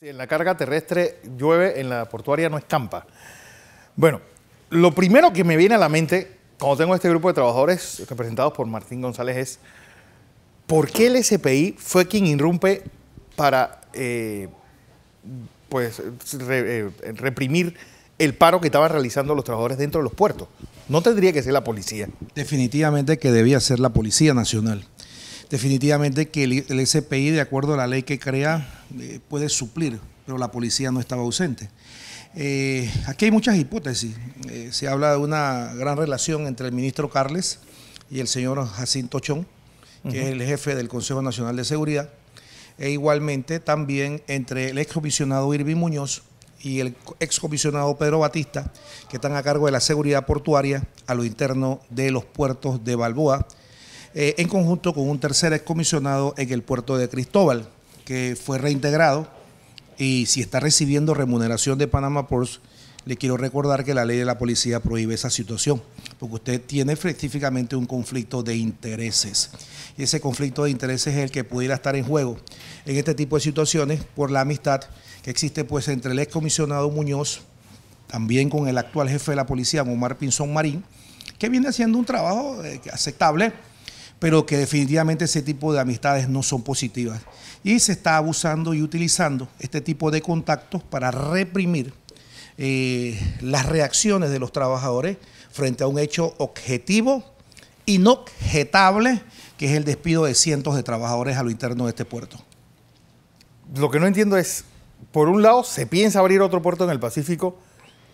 Si en la carga terrestre llueve, en la portuaria no escampa. Bueno, lo primero que me viene a la mente cuando tengo este grupo de trabajadores representados por Martín González es por qué el SPI fue quien irrumpe para eh, pues, eh, reprimir el paro que estaban realizando los trabajadores dentro de los puertos. No tendría que ser la policía. Definitivamente que debía ser la Policía Nacional definitivamente que el, SPI, de acuerdo a la ley que crea, eh, puede suplir, pero la policía no estaba ausente. Eh, aquí hay muchas hipótesis. Eh, se habla de una gran relación entre el ministro Carles y el señor Jacinto Chón, que es el jefe del Consejo Nacional de Seguridad, e igualmente también entre el excomisionado Irving Muñoz y el excomisionado Pedro Batista, que están a cargo de la seguridad portuaria a lo interno de los puertos de Balboa, eh, en conjunto con un tercer excomisionado en el puerto de Cristóbal, que fue reintegrado y si está recibiendo remuneración de Panama Ports, le quiero recordar que la ley de la policía prohíbe esa situación, porque usted tiene específicamente un conflicto de intereses. Y ese conflicto de intereses es el que pudiera estar en juego en este tipo de situaciones por la amistad que existe pues entre el excomisionado Muñoz, también con el actual jefe de la policía, Omar Pinzón Marín, que viene haciendo un trabajo eh, aceptable pero que definitivamente ese tipo de amistades no son positivas. Y se está abusando y utilizando este tipo de contactos para reprimir eh, las reacciones de los trabajadores frente a un hecho objetivo, inobjetable, que es el despido de cientos de trabajadores a lo interno de este puerto. Lo que no entiendo es, por un lado, se piensa abrir otro puerto en el Pacífico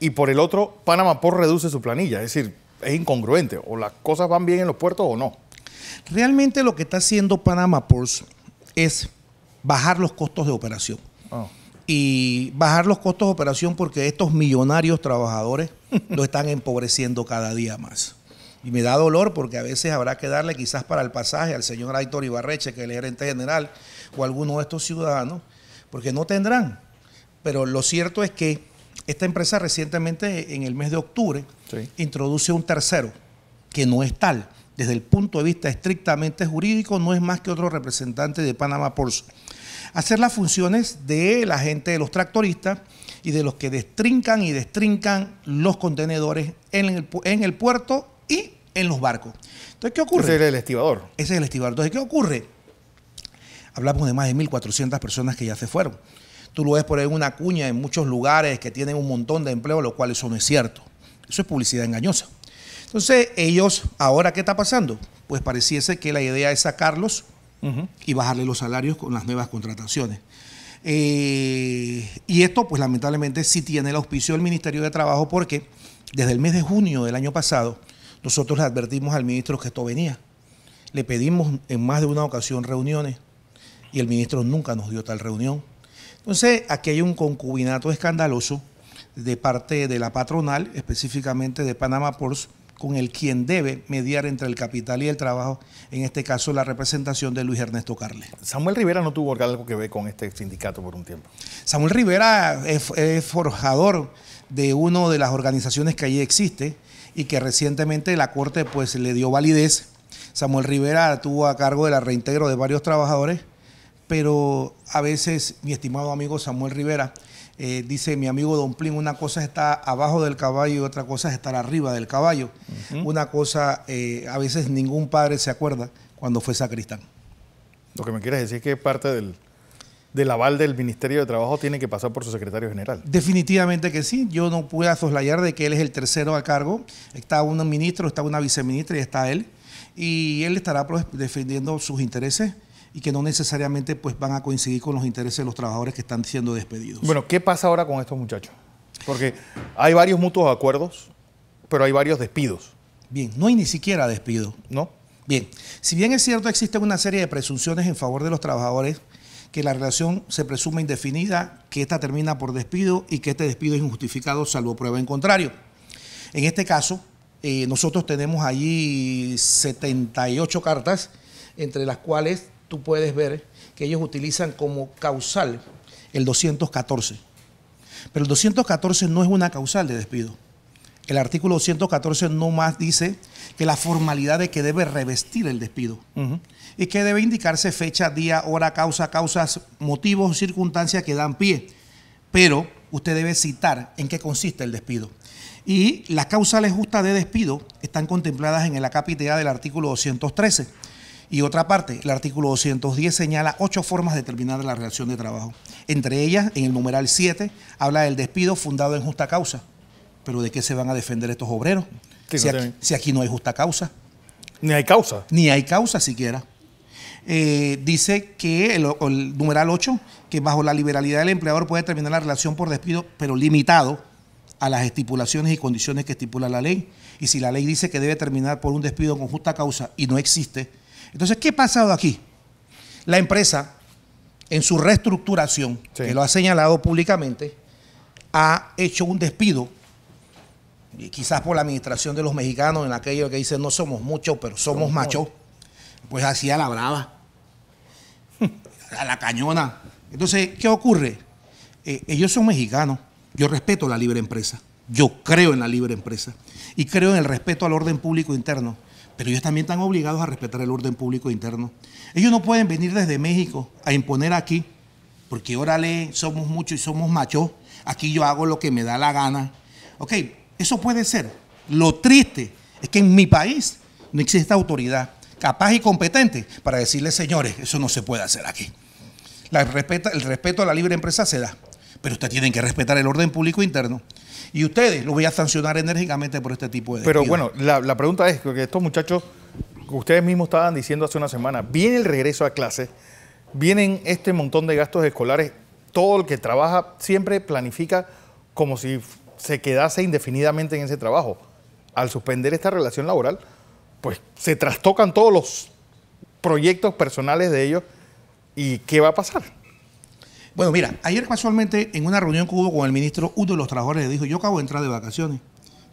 y por el otro, Panamá por reduce su planilla. Es decir, es incongruente. O las cosas van bien en los puertos o no. Realmente lo que está haciendo Panama Pulse es bajar los costos de operación. Oh. Y bajar los costos de operación porque estos millonarios trabajadores lo están empobreciendo cada día más. Y me da dolor porque a veces habrá que darle quizás para el pasaje al señor Aitor Ibarreche, que es el gerente general, o alguno de estos ciudadanos, porque no tendrán. Pero lo cierto es que esta empresa recientemente, en el mes de octubre, introduce un tercero, que no es tal desde el punto de vista estrictamente jurídico, no es más que otro representante de Panamá Ports. Hacer las funciones de la gente de los tractoristas y de los que destrincan y destrincan los contenedores en el, puerto y en los barcos. Entonces, ¿qué ocurre? Ese es el estibador. Ese es el estibador. Entonces, ¿qué ocurre? Hablamos de más de 1.400 personas que ya se fueron. Tú lo ves por ahí en una cuña en muchos lugares que tienen un montón de empleo, lo cual eso no es cierto. Eso es publicidad engañosa. Entonces, ellos, ahora, ¿qué está pasando? Pues pareciese que la idea es sacarlos y bajarle los salarios con las nuevas contrataciones. Eh, y esto, pues lamentablemente, sí tiene el auspicio del Ministerio de Trabajo porque desde el mes de junio del año pasado, nosotros le advertimos al ministro que esto venía. Le pedimos en más de una ocasión reuniones y el ministro nunca nos dio tal reunión. Entonces, aquí hay un concubinato escandaloso de parte de la patronal, específicamente de Panama Ports, con el quien debe mediar entre el capital y el trabajo, en este caso la representación de Luis Ernesto Carles. Samuel Rivera no tuvo algo que ver con este sindicato por un tiempo. Samuel Rivera es, forjador de una de las organizaciones que allí existe y que recientemente la Corte pues le dio validez. Samuel Rivera tuvo a cargo de la reintegro de varios trabajadores, pero a veces, mi estimado amigo Samuel Rivera, eh, dice mi amigo Don Plin, una cosa está abajo del caballo y otra cosa es estar arriba del caballo. Una cosa, eh, a veces ningún padre se acuerda cuando fue sacristán. Lo que me quieres decir es que parte del, del aval del Ministerio de Trabajo tiene que pasar por su secretario general. Definitivamente que sí. Yo no puedo soslayar de que él es el tercero a cargo. Está un ministro, está una viceministra y está él. Y él estará pues, defendiendo sus intereses y que no necesariamente pues, van a coincidir con los intereses de los trabajadores que están siendo despedidos. Bueno, ¿qué pasa ahora con estos muchachos? Porque hay varios mutuos acuerdos, pero hay varios despidos. Bien, no hay ni siquiera despido. ¿No? Bien, si bien es cierto, existen una serie de presunciones en favor de los trabajadores, que la relación se presume indefinida, que esta termina por despido y que este despido es injustificado salvo prueba en contrario. En este caso, eh, nosotros tenemos allí 78 cartas, entre las cuales tú puedes ver que ellos utilizan como causal el 214. Pero el 214 no es una causal de despido. El artículo 214 no más dice que la formalidad de que debe revestir el despido y que debe indicarse fecha, día, hora, causa, causas, motivos, circunstancias que dan pie. Pero usted debe citar en qué consiste el despido. Y las causales justas de despido están contempladas en la A del artículo 213 y otra parte, el artículo 210 señala ocho formas de terminar la relación de trabajo. Entre ellas, en el numeral 7, habla del despido fundado en justa causa. Pero ¿de qué se van a defender estos obreros? si, aquí, no hay justa causa. Ni hay causa. Ni hay causa siquiera. Eh, dice que el, el, numeral 8, que bajo la liberalidad del empleador puede terminar la relación por despido, pero limitado a las estipulaciones y condiciones que estipula la ley. Y si la ley dice que debe terminar por un despido con justa causa y no existe, entonces, ¿qué ha pasado aquí? La empresa, en su reestructuración, que lo ha señalado públicamente, ha hecho un despido, y quizás por la administración de los mexicanos, en aquello que dicen no somos muchos, pero somos, machos, pues así a la brava, a la cañona. Entonces, ¿qué ocurre? Eh, ellos son mexicanos. Yo respeto la libre empresa. Yo creo en la libre empresa. Y creo en el respeto al orden público interno pero ellos también están obligados a respetar el orden público interno. Ellos no pueden venir desde México a imponer aquí, porque órale, somos muchos y somos machos, aquí yo hago lo que me da la gana. Ok, eso puede ser. Lo triste es que en mi país no existe autoridad capaz y competente para decirle, señores, eso no se puede hacer aquí. el respeto a la libre empresa se da, pero ustedes tienen que respetar el orden público interno. Y ustedes los voy a sancionar enérgicamente por este tipo de... Pero bueno, la, pregunta es que estos muchachos, ustedes mismos estaban diciendo hace una semana, viene el regreso a clases, vienen este montón de gastos escolares, todo el que trabaja siempre planifica como si se quedase indefinidamente en ese trabajo. Al suspender esta relación laboral, pues se trastocan todos los proyectos personales de ellos y ¿qué va a pasar? Bueno, mira, ayer casualmente en una reunión que hubo con el ministro, uno de los trabajadores le dijo, yo acabo de entrar de vacaciones,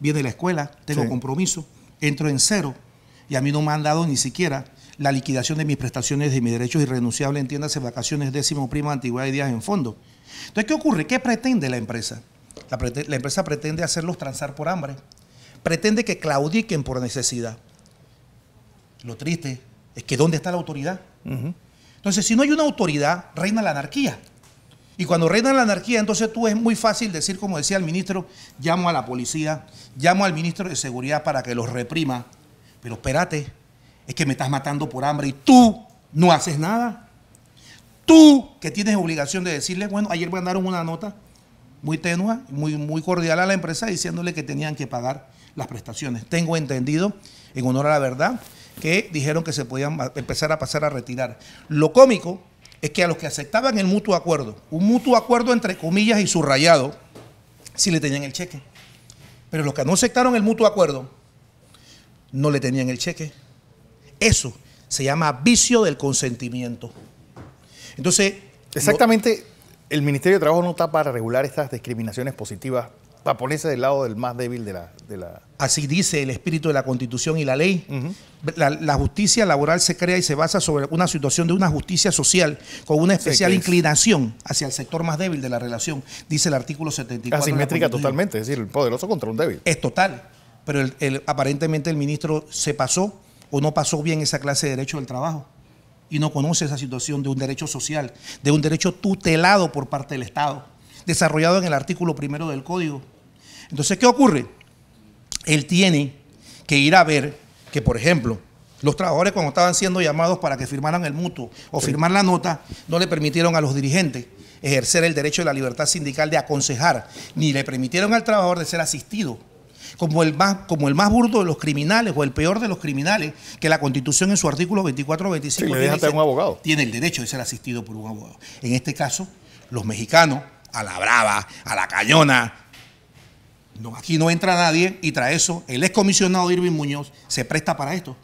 viene la escuela, tengo compromiso, entro en cero y a mí no me han dado ni siquiera la liquidación de mis prestaciones de mis derechos irrenunciables, entiéndase, vacaciones, décimo, prima, antigüedad y días en fondo. Entonces, ¿qué ocurre? ¿Qué pretende la empresa? La, empresa pretende hacerlos transar por hambre, pretende que claudiquen por necesidad. Lo triste es que ¿dónde está la autoridad? Entonces, si no hay una autoridad, reina la anarquía. Y cuando reina la anarquía, entonces tú es muy fácil decir, como decía el ministro, llamo a la policía, llamo al ministro de Seguridad para que los reprima. Pero espérate, es que me estás matando por hambre y tú no haces nada. Tú que tienes obligación de decirle, bueno, ayer mandaron una nota muy tenua, muy, muy cordial a la empresa diciéndole que tenían que pagar las prestaciones. Tengo entendido, en honor a la verdad, que dijeron que se podían empezar a pasar a retirar. Lo cómico es que a los que aceptaban el mutuo acuerdo, un mutuo acuerdo entre comillas y subrayado, sí le tenían el cheque. Pero los que no aceptaron el mutuo acuerdo, no le tenían el cheque. Eso se llama vicio del consentimiento. Entonces... Exactamente, el Ministerio de Trabajo no está para regular estas discriminaciones positivas para ponerse del lado del más débil de la, Así dice el espíritu de la Constitución y la ley. la, justicia laboral se crea y se basa sobre una situación de una justicia social con una especial inclinación hacia el sector más débil de la relación, dice el artículo 74. Asimétrica totalmente, es decir, el poderoso contra un débil. Es total, pero aparentemente el ministro se pasó o no pasó bien esa clase de derecho del trabajo y no conoce esa situación de un derecho social, de un derecho tutelado por parte del Estado desarrollado en el artículo primero del código. Entonces, ¿qué ocurre? Él tiene que ir a ver que, por ejemplo, los trabajadores cuando estaban siendo llamados para que firmaran el mutuo o firmar la nota, no le permitieron a los dirigentes ejercer el derecho de la libertad sindical de aconsejar, ni le permitieron al trabajador de ser asistido, como el más, como el más burdo de los criminales o el peor de los criminales, que la Constitución en su artículo 24 tiene el derecho de ser asistido por un abogado. En este caso, los mexicanos a la brava, a la cañona. No, aquí no entra nadie y tras eso. El excomisionado Irving Muñoz se presta para esto.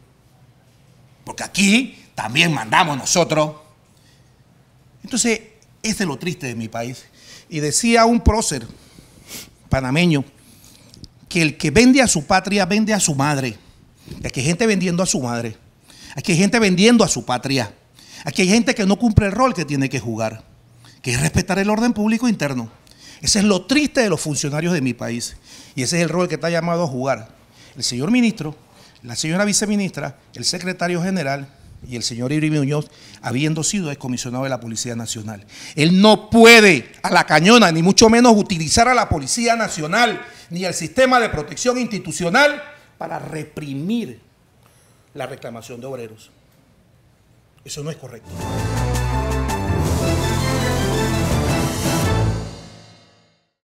Porque aquí también mandamos nosotros. Entonces, ese es lo triste de mi país. Y decía un prócer panameño que el que vende a su patria vende a su madre. Aquí hay gente vendiendo a su madre. Aquí hay gente vendiendo a su patria. Aquí hay gente que no cumple el rol que tiene que jugar que es respetar el orden público interno. Ese es lo triste de los funcionarios de mi país. Y ese es el rol que está llamado a jugar el señor ministro, la señora viceministra, el secretario general y el señor Iribe Muñoz, habiendo sido excomisionado comisionado de la Policía Nacional. Él no puede a la cañona, ni mucho menos utilizar a la Policía Nacional, ni al sistema de protección institucional para reprimir la reclamación de obreros. Eso no es correcto.